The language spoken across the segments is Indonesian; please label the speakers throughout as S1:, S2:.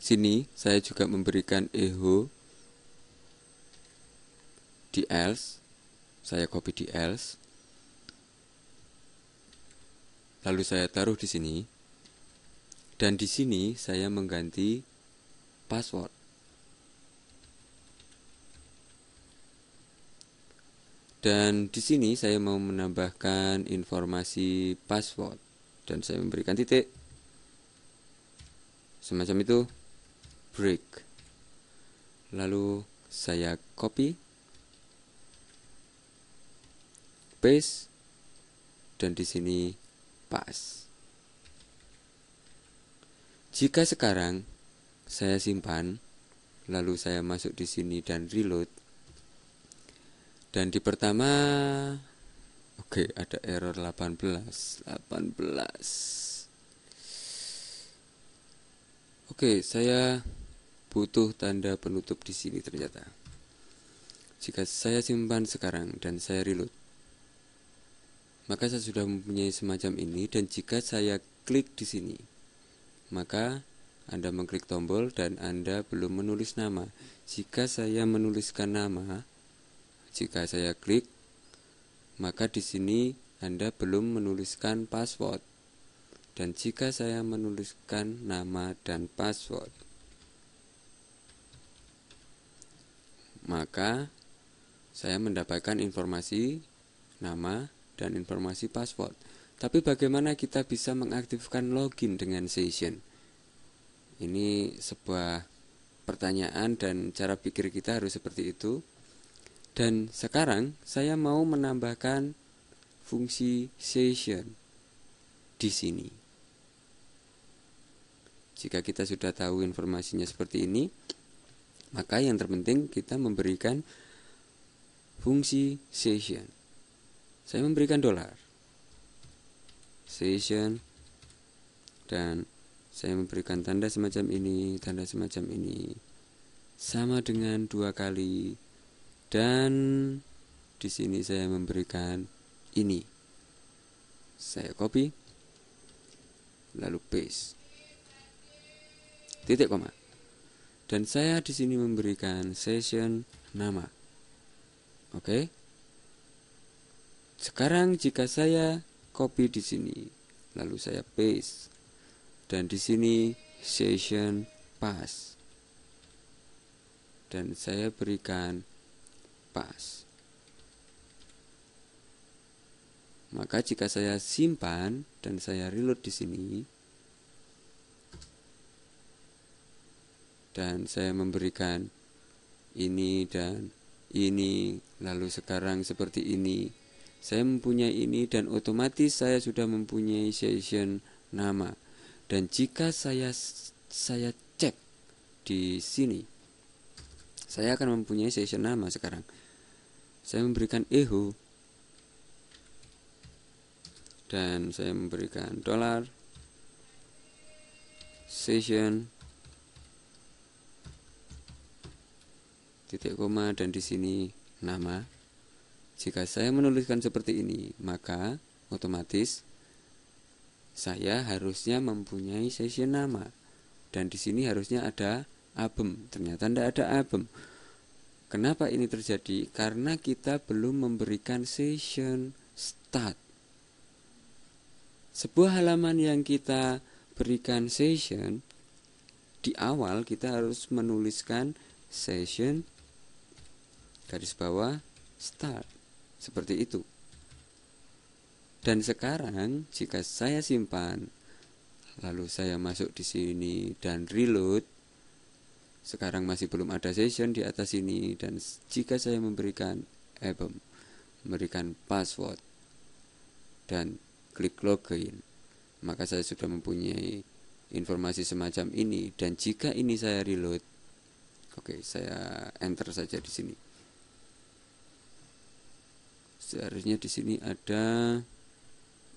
S1: Sini saya juga memberikan eho di else. Saya copy di else. Lalu saya taruh di sini. Dan di sini saya mengganti password. Dan di sini saya mau menambahkan informasi password dan saya memberikan titik semacam itu break. Lalu saya copy paste dan di sini pas. Jika sekarang saya simpan lalu saya masuk di sini dan reload dan di pertama Oke, okay, ada error 18. 18. Oke, okay, saya butuh tanda penutup di sini ternyata. Jika saya simpan sekarang dan saya reload, maka saya sudah mempunyai semacam ini dan jika saya klik di sini, maka Anda mengklik tombol dan Anda belum menulis nama. Jika saya menuliskan nama, jika saya klik, maka di sini Anda belum menuliskan password. Dan jika saya menuliskan nama dan password, maka saya mendapatkan informasi nama dan informasi password. Tapi bagaimana kita bisa mengaktifkan login dengan session? Ini sebuah pertanyaan dan cara pikir kita harus seperti itu. Dan sekarang saya mau menambahkan fungsi session di sini. Jika kita sudah tahu informasinya seperti ini, maka yang terpenting kita memberikan fungsi session. Saya memberikan dolar session dan saya memberikan tanda semacam ini, tanda semacam ini sama dengan dua kali dan di sini saya memberikan ini saya copy lalu paste titik koma dan saya di sini memberikan session nama oke sekarang jika saya copy di sini lalu saya paste dan di sini session pass dan saya berikan pas. Maka jika saya simpan dan saya reload di sini dan saya memberikan ini dan ini lalu sekarang seperti ini saya mempunyai ini dan otomatis saya sudah mempunyai session nama dan jika saya saya cek di sini saya akan mempunyai session nama sekarang. Saya memberikan Ehu dan saya memberikan dolar session titik koma dan di sini nama. Jika saya menuliskan seperti ini, maka otomatis saya harusnya mempunyai session nama dan di sini harusnya ada abem ternyata tidak ada abem kenapa ini terjadi karena kita belum memberikan session start sebuah halaman yang kita berikan session di awal kita harus menuliskan session garis bawah start seperti itu dan sekarang jika saya simpan lalu saya masuk di sini dan reload sekarang masih belum ada session di atas ini dan jika saya memberikan album memberikan password dan klik login maka saya sudah mempunyai informasi semacam ini dan jika ini saya reload oke okay, saya enter saja di sini seharusnya di sini ada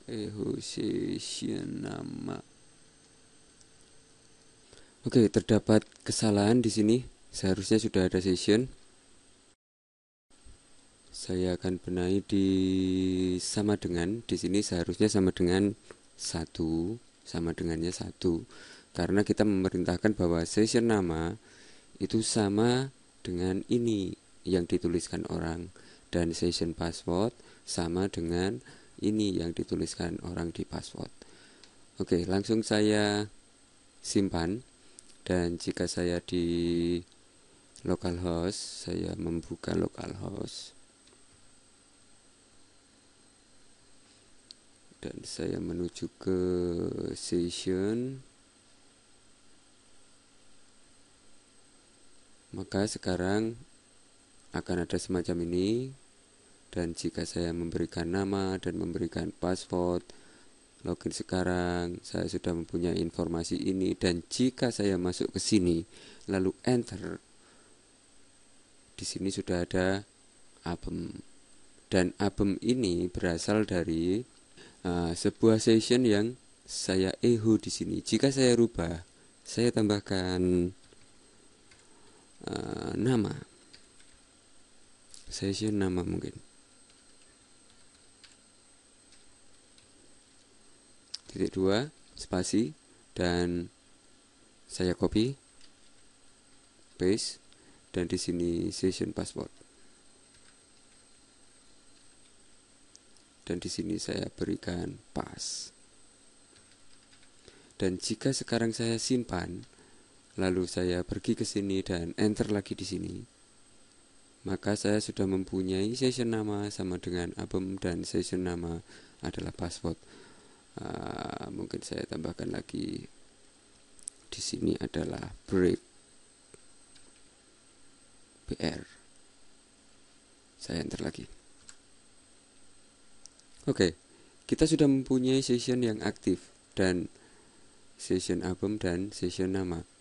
S1: eho session nama Oke, terdapat kesalahan di sini. Seharusnya sudah ada session. Saya akan benahi di sama dengan di sini seharusnya sama dengan satu sama dengannya satu karena kita memerintahkan bahwa session nama itu sama dengan ini yang dituliskan orang dan session password sama dengan ini yang dituliskan orang di password. Oke, langsung saya simpan dan jika saya di localhost saya membuka localhost dan saya menuju ke session maka sekarang akan ada semacam ini dan jika saya memberikan nama dan memberikan password login sekarang, saya sudah mempunyai informasi ini dan jika saya masuk ke sini lalu enter di sini sudah ada album dan album ini berasal dari uh, sebuah session yang saya echo di sini. Jika saya rubah, saya tambahkan uh, nama session nama mungkin. titik dua spasi dan saya copy paste dan di sini session password dan di sini saya berikan pass dan jika sekarang saya simpan lalu saya pergi ke sini dan enter lagi di sini maka saya sudah mempunyai session nama sama dengan album dan session nama adalah password Ah, mungkin saya tambahkan lagi di sini adalah break br saya enter lagi oke okay. kita sudah mempunyai session yang aktif dan session album dan session nama